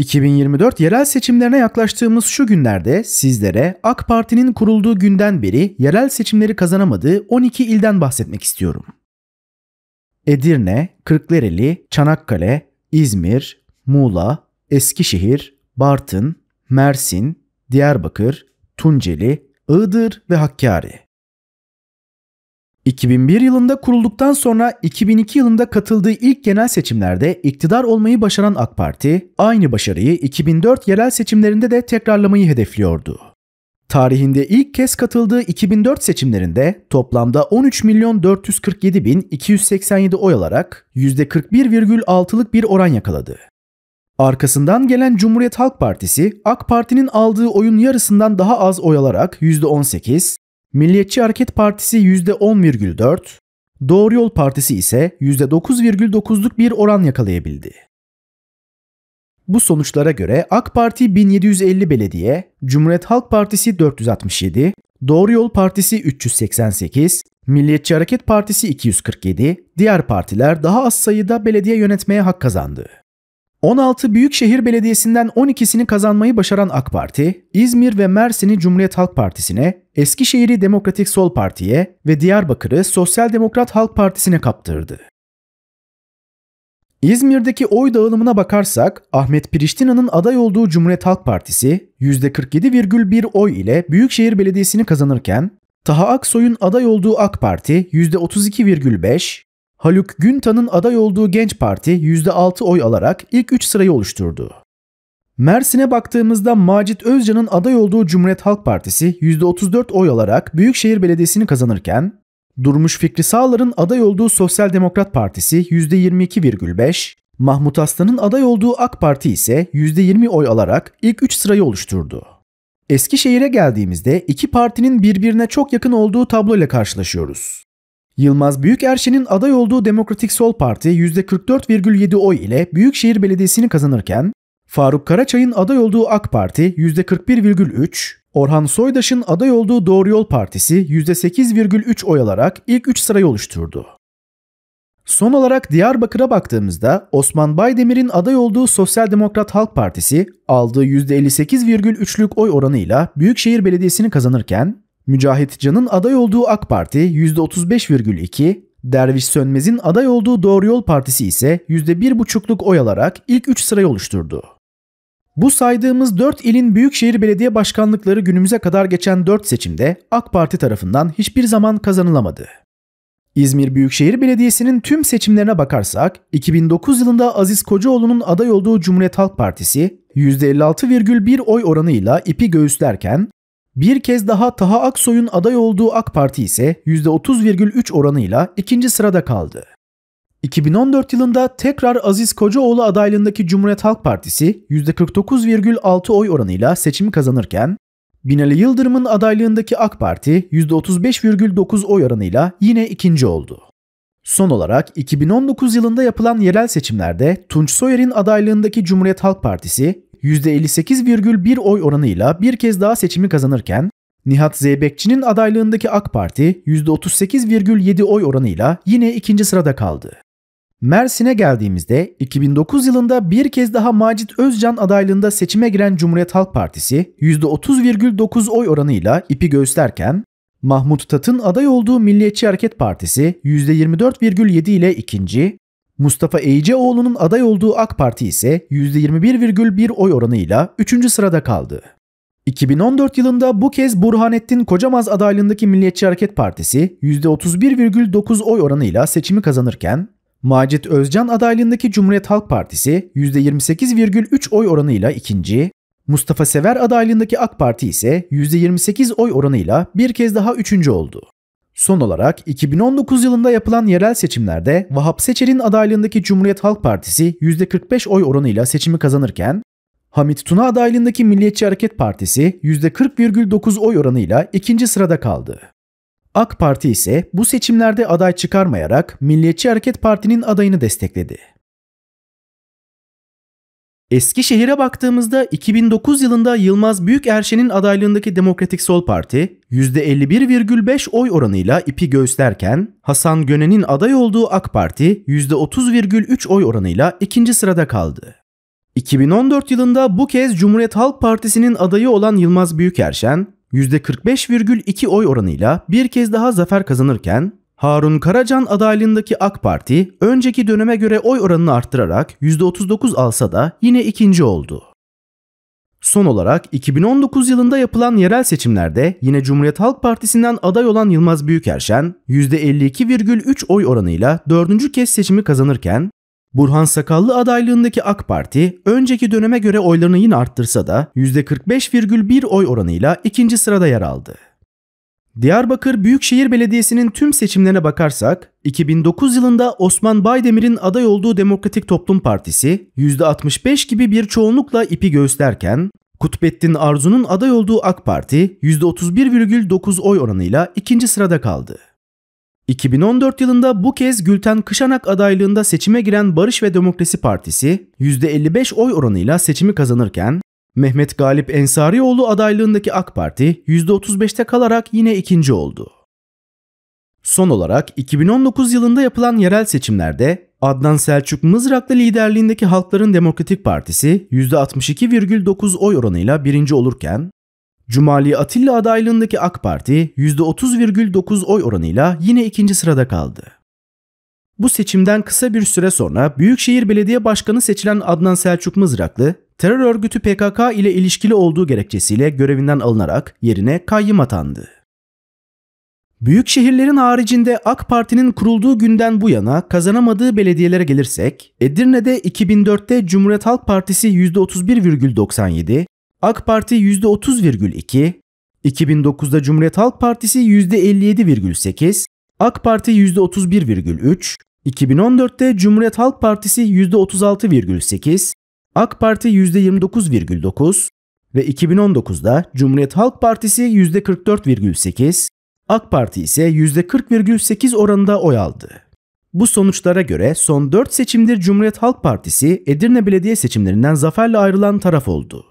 2024 yerel seçimlerine yaklaştığımız şu günlerde sizlere AK Parti'nin kurulduğu günden beri yerel seçimleri kazanamadığı 12 ilden bahsetmek istiyorum. Edirne, Kırklareli, Çanakkale, İzmir, Muğla, Eskişehir, Bartın, Mersin, Diyarbakır, Tunceli, Iğdır ve Hakkari. 2001 yılında kurulduktan sonra 2002 yılında katıldığı ilk genel seçimlerde iktidar olmayı başaran AK Parti, aynı başarıyı 2004 yerel seçimlerinde de tekrarlamayı hedefliyordu. Tarihinde ilk kez katıldığı 2004 seçimlerinde toplamda 13 milyon 447 bin 287 oy alarak %41,6'lık bir oran yakaladı. Arkasından gelen Cumhuriyet Halk Partisi, AK Parti'nin aldığı oyun yarısından daha az oy alarak %18, Milliyetçi Hareket Partisi %10,4, Doğru Yol Partisi ise %9,9'luk bir oran yakalayabildi. Bu sonuçlara göre AK Parti 1750 belediye, Cumhuriyet Halk Partisi 467, Doğru Yol Partisi 388, Milliyetçi Hareket Partisi 247, diğer partiler daha az sayıda belediye yönetmeye hak kazandı. 16 Büyükşehir Belediyesi'nden 12'sini kazanmayı başaran AK Parti, İzmir ve Mersin'i Cumhuriyet Halk Partisi'ne, Eskişehir'i Demokratik Sol Parti'ye ve Diyarbakır'ı Sosyal Demokrat Halk Partisi'ne kaptırdı. İzmir'deki oy dağılımına bakarsak Ahmet Priştina'nın aday olduğu Cumhuriyet Halk Partisi %47,1 oy ile Büyükşehir Belediyesi'ni kazanırken Taha Aksoy'un aday olduğu AK Parti %32,5, Haluk Güntan'ın aday olduğu Genç Parti %6 oy alarak ilk 3 sırayı oluşturdu. Mersin'e baktığımızda Macit Özcan'ın aday olduğu Cumhuriyet Halk Partisi %34 oy alarak Büyükşehir Belediyesi'ni kazanırken, Durmuş Fikri Sağlar'ın aday olduğu Sosyal Demokrat Partisi %22,5, Mahmut Aslan'ın aday olduğu AK Parti ise %20 oy alarak ilk 3 sırayı oluşturdu. Eskişehir'e geldiğimizde iki partinin birbirine çok yakın olduğu tabloyla karşılaşıyoruz. Yılmaz Büyükerşen'in aday olduğu Demokratik Sol Parti %44,7 oy ile Büyükşehir Belediyesi'ni kazanırken, Faruk Karaçay'ın aday olduğu AK Parti %41,3, Orhan Soydaş'ın aday olduğu Doğru Yol Partisi %8,3 oy alarak ilk 3 sırayı oluşturdu. Son olarak Diyarbakır'a baktığımızda Osman Baydemir'in aday olduğu Sosyal Demokrat Halk Partisi aldığı %58,3'lük oy oranıyla Büyükşehir Belediyesi'ni kazanırken Mücahit Can'ın aday olduğu AK Parti %35,2, Derviş Sönmez'in aday olduğu Doğru Yol Partisi ise %1,5'luk oy alarak ilk 3 sırayı oluşturdu. Bu saydığımız 4 ilin büyükşehir belediye başkanlıkları günümüze kadar geçen 4 seçimde AK Parti tarafından hiçbir zaman kazanılamadı. İzmir Büyükşehir Belediyesi'nin tüm seçimlerine bakarsak 2009 yılında Aziz Kocaoğlu'nun aday olduğu Cumhuriyet Halk Partisi %56,1 oy oranıyla ipi göğüslerken bir kez daha Taha Aksoy'un aday olduğu AK Parti ise %30,3 oranıyla ikinci sırada kaldı. 2014 yılında tekrar Aziz Kocaoğlu adaylığındaki Cumhuriyet Halk Partisi %49,6 oy oranıyla seçimi kazanırken, Binali Yıldırım'ın adaylığındaki AK Parti %35,9 oy oranıyla yine ikinci oldu. Son olarak 2019 yılında yapılan yerel seçimlerde Tunç Soyer'in adaylığındaki Cumhuriyet Halk Partisi %58,1 oy oranıyla bir kez daha seçimi kazanırken, Nihat Zeybekçi'nin adaylığındaki AK Parti %38,7 oy oranıyla yine ikinci sırada kaldı. Mersin'e geldiğimizde 2009 yılında bir kez daha Macit Özcan adaylığında seçime giren Cumhuriyet Halk Partisi %30,9 oy oranıyla ipi gösterken Mahmut Tat'ın aday olduğu Milliyetçi Hareket Partisi %24,7 ile ikinci, Mustafa Eyiceoğlu'nun aday olduğu AK Parti ise %21,1 oy oranıyla 3. sırada kaldı. 2014 yılında bu kez Burhanettin Kocamaz adaylığındaki Milliyetçi Hareket Partisi %31,9 oy oranıyla seçimi kazanırken, Macit Özcan adaylığındaki Cumhuriyet Halk Partisi %28,3 oy oranıyla ikinci, Mustafa Sever adaylığındaki AK Parti ise %28 oy oranıyla bir kez daha üçüncü oldu. Son olarak 2019 yılında yapılan yerel seçimlerde Vahap Seçer'in adaylığındaki Cumhuriyet Halk Partisi %45 oy oranıyla seçimi kazanırken, Hamit Tuna adaylığındaki Milliyetçi Hareket Partisi %40,9 oy oranıyla ikinci sırada kaldı. AK Parti ise bu seçimlerde aday çıkarmayarak Milliyetçi Hareket Parti'nin adayını destekledi. Eskişehir'e baktığımızda 2009 yılında Yılmaz Büyükerşen'in adaylığındaki Demokratik Sol Parti %51,5 oy oranıyla ipi göğüslerken Hasan Gönen'in aday olduğu AK Parti %30,3 oy oranıyla ikinci sırada kaldı. 2014 yılında bu kez Cumhuriyet Halk Partisi'nin adayı olan Yılmaz Büyükerşen %45,2 oy oranıyla bir kez daha zafer kazanırken Harun Karacan adaylığındaki AK Parti önceki döneme göre oy oranını arttırarak %39 alsa da yine ikinci oldu. Son olarak 2019 yılında yapılan yerel seçimlerde yine Cumhuriyet Halk Partisi'nden aday olan Yılmaz Büyükerşen %52,3 oy oranıyla dördüncü kez seçimi kazanırken Burhan Sakallı adaylığındaki AK Parti önceki döneme göre oylarını yine arttırsa da %45,1 oy oranıyla ikinci sırada yer aldı. Diyarbakır Büyükşehir Belediyesi'nin tüm seçimlerine bakarsak, 2009 yılında Osman Baydemir'in aday olduğu Demokratik Toplum Partisi %65 gibi bir çoğunlukla ipi gösterken, Kutbettin Arzu'nun aday olduğu AK Parti %31,9 oy oranıyla ikinci sırada kaldı. 2014 yılında bu kez Gülten Kışanak adaylığında seçime giren Barış ve Demokrasi Partisi %55 oy oranıyla seçimi kazanırken Mehmet Galip Ensarioğlu adaylığındaki AK Parti %35'te kalarak yine ikinci oldu. Son olarak 2019 yılında yapılan yerel seçimlerde Adnan Selçuk Mızraklı liderliğindeki Halkların Demokratik Partisi %62,9 oy oranıyla birinci olurken, Cumali Atilla adaylığındaki AK Parti %30,9 oy oranıyla yine ikinci sırada kaldı. Bu seçimden kısa bir süre sonra Büyükşehir Belediye Başkanı seçilen Adnan Selçuk Mızraklı, terör örgütü PKK ile ilişkili olduğu gerekçesiyle görevinden alınarak yerine kayyım atandı. Büyük şehirlerin haricinde AK Parti'nin kurulduğu günden bu yana kazanamadığı belediyelere gelirsek, Edirne'de 2004'te Cumhuriyet Halk Partisi %31,97, AK Parti %30,2, 2009'da Cumhuriyet Halk Partisi %57,8, AK Parti %31,3, 2014'te Cumhuriyet Halk Partisi %36,8, AK Parti %29,9 ve 2019'da Cumhuriyet Halk Partisi %44,8, AK Parti ise %40,8 oranında oy aldı. Bu sonuçlara göre son 4 seçimdir Cumhuriyet Halk Partisi Edirne Belediye seçimlerinden zaferle ayrılan taraf oldu.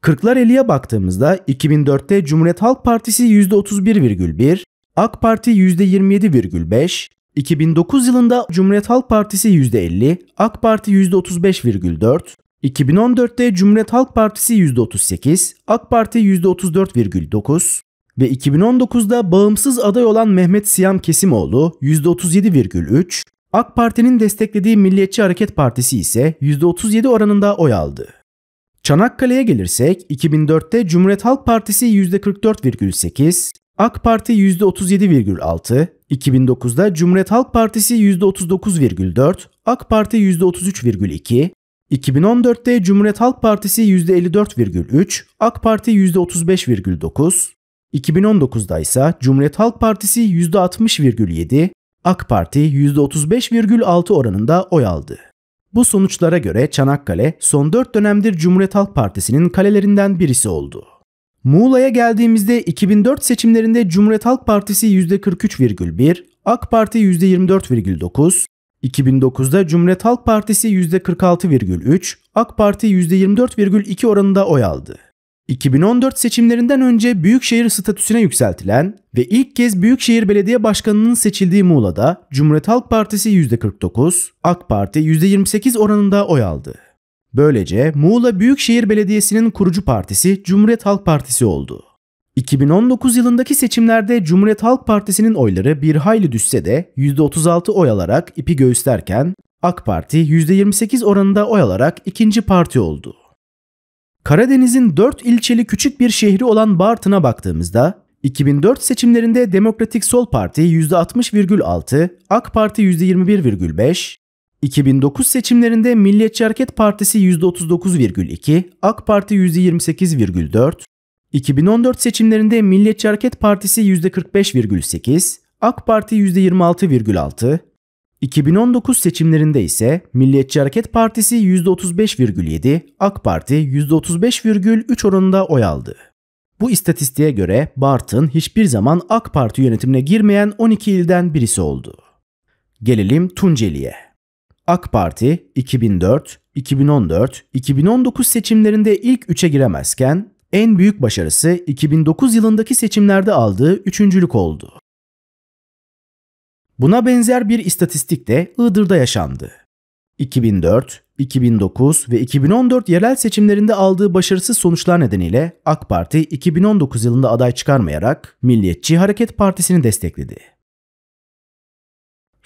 Kırklar eliye baktığımızda 2004'te Cumhuriyet Halk Partisi %31,1, AK Parti %27,5, 2009 yılında Cumhuriyet Halk Partisi %50, AK Parti %35,4, 2014'te Cumhuriyet Halk Partisi %38, AK Parti %34,9 ve 2019'da bağımsız aday olan Mehmet Siyam Kesimoğlu %37,3, AK Parti'nin desteklediği Milliyetçi Hareket Partisi ise %37 oranında oy aldı. Çanakkale'ye gelirsek 2004'te Cumhuriyet Halk Partisi %44,8, AK Parti %37,6, 2009'da Cumhuriyet Halk Partisi %39,4, AK Parti %33,2, 2014'te Cumhuriyet Halk Partisi %54,3, AK Parti %35,9, 2019'da ise Cumhuriyet Halk Partisi %60,7, AK Parti %35,6 oranında oy aldı. Bu sonuçlara göre Çanakkale son 4 dönemdir Cumhuriyet Halk Partisi'nin kalelerinden birisi oldu. Muğla'ya geldiğimizde 2004 seçimlerinde Cumhuriyet Halk Partisi %43,1, AK Parti %24,9, 2009'da Cumhuriyet Halk Partisi %46,3, AK Parti %24,2 oranında oy aldı. 2014 seçimlerinden önce büyükşehir statüsüne yükseltilen ve ilk kez büyükşehir belediye başkanının seçildiği Muğla'da Cumhuriyet Halk Partisi %49, AK Parti %28 oranında oy aldı. Böylece Muğla Büyükşehir Belediyesi'nin kurucu partisi Cumhuriyet Halk Partisi oldu. 2019 yılındaki seçimlerde Cumhuriyet Halk Partisi'nin oyları bir hayli düşse de %36 oy alarak ipi göğüslerken AK Parti %28 oranında oy alarak ikinci parti oldu. Karadeniz'in 4 ilçeli küçük bir şehri olan Bartın'a baktığımızda 2004 seçimlerinde Demokratik Sol Parti %60,6, AK Parti %21,5, 2009 seçimlerinde Milliyetçi Hareket Partisi %39,2, AK Parti %28,4, 2014 seçimlerinde Milliyetçi Hareket Partisi %45,8, AK Parti %26,6, 2019 seçimlerinde ise Milliyetçi Hareket Partisi %35,7, AK Parti %35,3 oranında oy aldı. Bu istatistiğe göre Bartın hiçbir zaman AK Parti yönetimine girmeyen 12 ilden birisi oldu. Gelelim Tunceli'ye. AK Parti 2004, 2014, 2019 seçimlerinde ilk üçe giremezken en büyük başarısı 2009 yılındaki seçimlerde aldığı üçüncülük oldu. Buna benzer bir istatistik de Iğdır'da yaşandı. 2004, 2009 ve 2014 yerel seçimlerinde aldığı başarısız sonuçlar nedeniyle AK Parti 2019 yılında aday çıkarmayarak Milliyetçi Hareket Partisi'ni destekledi.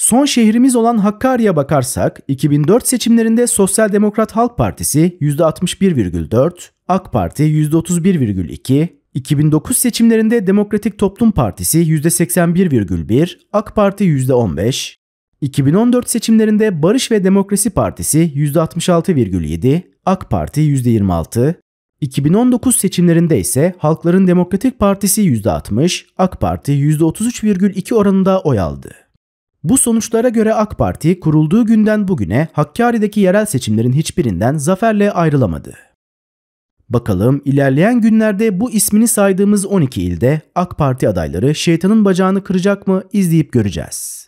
Son şehrimiz olan Hakkari'ye bakarsak 2004 seçimlerinde Sosyal Demokrat Halk Partisi %61,4, AK Parti %31,2, 2009 seçimlerinde Demokratik Toplum Partisi %81,1, AK Parti %15, 2014 seçimlerinde Barış ve Demokrasi Partisi %66,7, AK Parti %26, 2019 seçimlerinde ise Halkların Demokratik Partisi %60, AK Parti %33,2 oranında oy aldı. Bu sonuçlara göre AK Parti kurulduğu günden bugüne Hakkari'deki yerel seçimlerin hiçbirinden zaferle ayrılamadı. Bakalım ilerleyen günlerde bu ismini saydığımız 12 ilde AK Parti adayları şeytanın bacağını kıracak mı izleyip göreceğiz.